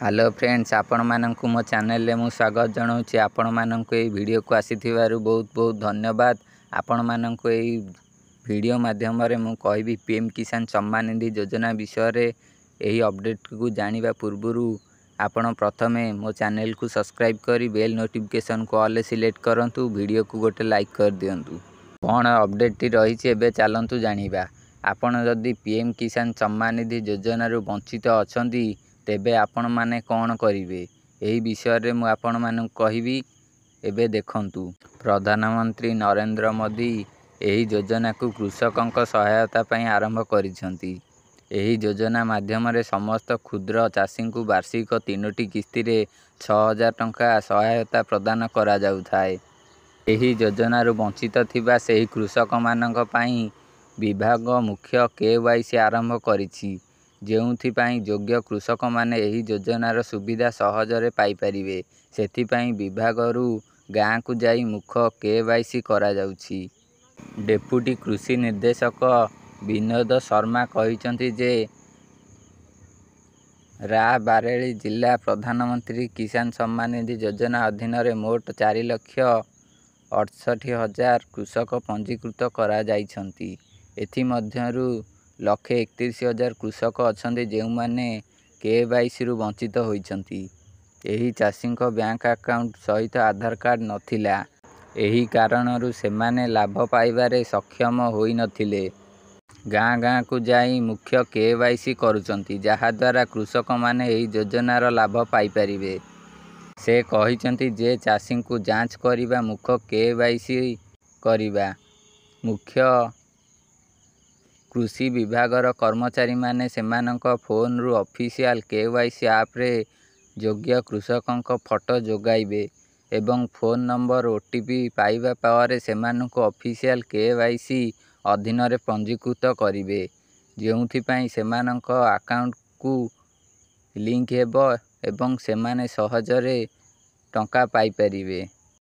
hello friends ଆପଣମାନଙ୍କୁ ମୋ ଚ୍ୟାନେଲରେ ମୁଁ ସ୍ୱାଗତ ଜଣାଉଛି ଆପଣମାନଙ୍କୁ ଏଇ ଭିଡ଼ିଓକୁ ଆସିଥିବାରୁ ବହୁତ ବହୁତ ଧନ୍ୟବାଦ ଆପଣମାନଙ୍କୁ ଏଇ ଭିଡ଼ିଓ ମାଧ୍ୟମରେ ମୁଁ କହିବି ପି ଏମ୍ କିଷାନ ସମ୍ମାନିଧି ଯୋଜନା ବିଷୟରେ ଏହି ଅପଡ଼େଟ୍କୁ ଜାଣିବା ପୂର୍ବରୁ ଆପଣ ପ୍ରଥମେ ମୋ ଚ୍ୟାନେଲକୁ ସବସ୍କ୍ରାଇବ୍ କରି ବେଲ୍ ନୋଟିଫିକେସନ୍କୁ ଅଲ୍ରେ ସିଲେକ୍ଟ କରନ୍ତୁ ଭିଡ଼ିଓକୁ ଗୋଟେ ଲାଇକ୍ କରିଦିଅନ୍ତୁ କ'ଣ ଅପଡ଼େଟ୍ଟି ରହିଛି ଏବେ ଚାଲନ୍ତୁ ଜାଣିବା ଆପଣ ଯଦି ପି ଏମ୍ କିଷାନ ସମ୍ମାନିଧି ଯୋଜନାରୁ ବଞ୍ଚିତ ଅଛନ୍ତି ତେବେ ଆପଣମାନେ କ'ଣ କରିବେ ଏହି ବିଷୟରେ ମୁଁ ଆପଣମାନଙ୍କୁ କହିବି ଏବେ ଦେଖନ୍ତୁ ପ୍ରଧାନମନ୍ତ୍ରୀ ନରେନ୍ଦ୍ର ମୋଦି ଏହି ଯୋଜନାକୁ କୃଷକଙ୍କ ସହାୟତା ପାଇଁ ଆରମ୍ଭ କରିଛନ୍ତି ଏହି ଯୋଜନା ମାଧ୍ୟମରେ ସମସ୍ତ କ୍ଷୁଦ୍ର ଚାଷୀଙ୍କୁ ବାର୍ଷିକ ତିନୋଟି କିସ୍ତିରେ ଛଅ ହଜାର ଟଙ୍କା ସହାୟତା ପ୍ରଦାନ କରାଯାଉଥାଏ ଏହି ଯୋଜନାରୁ ବଞ୍ଚିତ ଥିବା ସେହି କୃଷକମାନଙ୍କ ପାଇଁ ବିଭାଗ ମୁଖ୍ୟ କେ ୱାଇ ସି ଆରମ୍ଭ କରିଛି ଯେଉଁଥିପାଇଁ ଯୋଗ୍ୟ କୃଷକମାନେ ଏହି ଯୋଜନାର ସୁବିଧା ସହଜରେ ପାଇପାରିବେ ସେଥିପାଇଁ ବିଭାଗରୁ ଗାଁକୁ ଯାଇ ମୁଖ କେ ୱାଇ ସି କରାଯାଉଛି ଡେପୁଟି କୃଷି ନିର୍ଦ୍ଦେଶକ ବିନୋଦ ଶର୍ମା କହିଛନ୍ତି ଯେ ରା ବାରେଳି ଜିଲ୍ଲା ପ୍ରଧାନମନ୍ତ୍ରୀ କିଷାନ ସମ୍ମାନ ନିଧି ଯୋଜନା ଅଧୀନରେ ମୋଟ ଚାରି ଲକ୍ଷ ଅଠଷଠି ହଜାର କୃଷକ ପଞ୍ଜୀକୃତ କରାଯାଇଛନ୍ତି ଏଥିମଧ୍ୟରୁ ଲକ୍ଷେ ଏକତିରିଶ ହଜାର କୃଷକ ଅଛନ୍ତି ଯେଉଁମାନେ କେ ବାଇସିରୁ ବଞ୍ଚିତ ହୋଇଛନ୍ତି ଏହି ଚାଷୀଙ୍କ ବ୍ୟାଙ୍କ ଆକାଉଣ୍ଟ ସହିତ ଆଧାର କାର୍ଡ଼ ନଥିଲା ଏହି କାରଣରୁ ସେମାନେ ଲାଭ ପାଇବାରେ ସକ୍ଷମ ହୋଇନଥିଲେ ଗାଁ ଗାଁକୁ ଯାଇ ମୁଖ୍ୟ କେ ୱାଇ ସି କରୁଛନ୍ତି ଯାହାଦ୍ୱାରା କୃଷକମାନେ ଏହି ଯୋଜନାର ଲାଭ ପାଇପାରିବେ ସେ କହିଛନ୍ତି ଯେ ଚାଷୀଙ୍କୁ ଯାଞ୍ଚ କରିବା ମୁଖ୍ୟ କେ ୱାଇ ସି କରିବା ମୁଖ୍ୟ କୃଷି ବିଭାଗର କର୍ମଚାରୀମାନେ ସେମାନଙ୍କ ଫୋନରୁ ଅଫିସିଆଲ କେ ୱାଇ ସି ଆପ୍ରେ ଯୋଗ୍ୟ କୃଷକଙ୍କ ଫଟୋ ଯୋଗାଇବେ ଏବଂ phone number O T P ପାଇବା ପରେ ସେମାନଙ୍କୁ ଅଫିସିଆଲ କେ ୱାଇ ସି ଅଧୀନରେ ପଞ୍ଜୀକୃତ କରିବେ ଯେଉଁଥିପାଇଁ ସେମାନଙ୍କ ଆକାଉଣ୍ଟକୁ ଲିଙ୍କ ହେବ ଏବଂ ସେମାନେ ସହଜରେ ଟଙ୍କା ପାଇପାରିବେ